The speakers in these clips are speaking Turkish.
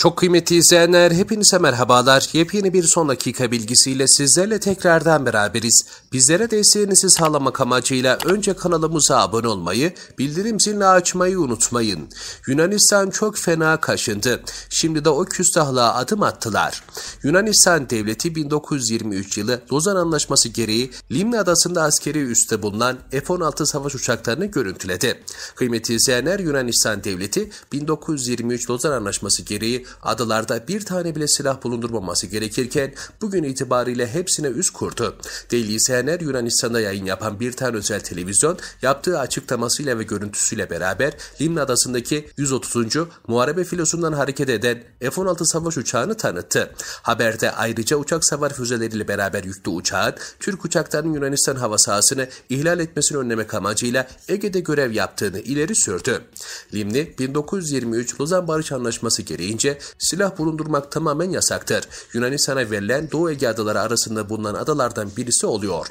Çok kıymetli izleyenler hepinize merhabalar. Yepyeni bir son dakika bilgisiyle sizlerle tekrardan beraberiz. Bizlere desteğinizi sağlamak amacıyla önce kanalımıza abone olmayı, bildirim zilini açmayı unutmayın. Yunanistan çok fena kaşındı. Şimdi de o küstahlığa adım attılar. Yunanistan devleti 1923 yılı Lozan Anlaşması gereği Limni Adası'nda askeri üste bulunan F-16 savaş uçaklarını görüntüledi. Kıymetli izleyenler Yunanistan devleti 1923 Lozan Anlaşması gereği adalarda bir tane bile silah bulundurmaması gerekirken bugün itibariyle hepsine üst kurdu. Daily Sener Yunanistan'da yayın yapan bir tane özel televizyon yaptığı açıklamasıyla ve görüntüsüyle beraber Limna adasındaki 130. Muharebe filosundan hareket eden F-16 savaş uçağını tanıttı. Haberde ayrıca uçak savar füzeleriyle beraber yüklü uçağın Türk uçaklarının Yunanistan hava sahasını ihlal etmesini önlemek amacıyla Ege'de görev yaptığını ileri sürdü. Limni 1923 Lozan Barış Anlaşması gereğince silah bulundurmak tamamen yasaktır. Yunanistan'a verilen Doğu Ege adaları arasında bulunan adalardan birisi oluyor.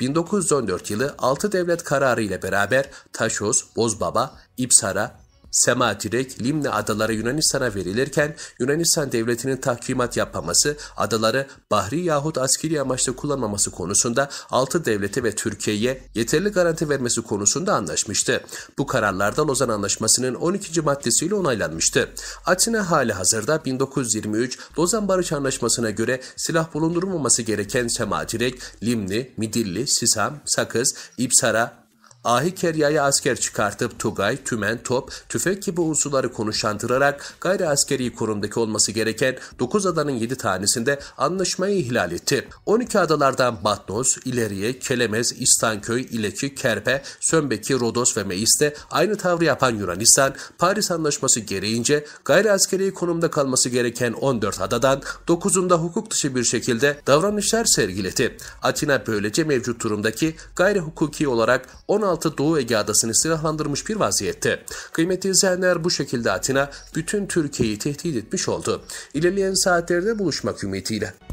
1914 yılı 6 devlet kararı ile beraber Taşos, Bozbaba, İpsara, Sema direkt Limne adaları Yunanistan'a verilirken Yunanistan devletinin tahkimat yapmaması, adaları bahri yahut askeri amaçta kullanmaması konusunda altı devlete ve Türkiye'ye yeterli garanti vermesi konusunda anlaşmıştı. Bu kararlarda Lozan Anlaşması'nın 12. maddesiyle onaylanmıştı. Atina hali hazırda 1923 Lozan Barış Anlaşması'na göre silah bulundurulmaması gereken Sema direkt Limni, Midilli, Sisam, Sakız, İpsara, Ahikerya'ya asker çıkartıp Tugay, Tümen, Top, Tüfek gibi unsurları konuşlandırarak gayri askeri konumdaki olması gereken 9 adanın 7 tanesinde anlaşmayı ihlal etti. 12 adalardan Batnos, İleriye, Kelemez, İstanköy, İleki, Kerpe, Sönbeki, Rodos ve Meis'te aynı tavrı yapan Yunanistan, Paris Anlaşması gereğince gayri askeri konumda kalması gereken 14 adadan 9'unda hukuk dışı bir şekilde davranışlar sergiledi. Atina böylece mevcut durumdaki gayri hukuki olarak 16 denizaltı Doğu Ege Adası'nı silahlandırmış bir vaziyette. Kıymetli izleyenler bu şekilde Atina bütün Türkiye'yi tehdit etmiş oldu. İlerleyen saatlerde buluşmak ümidiyle.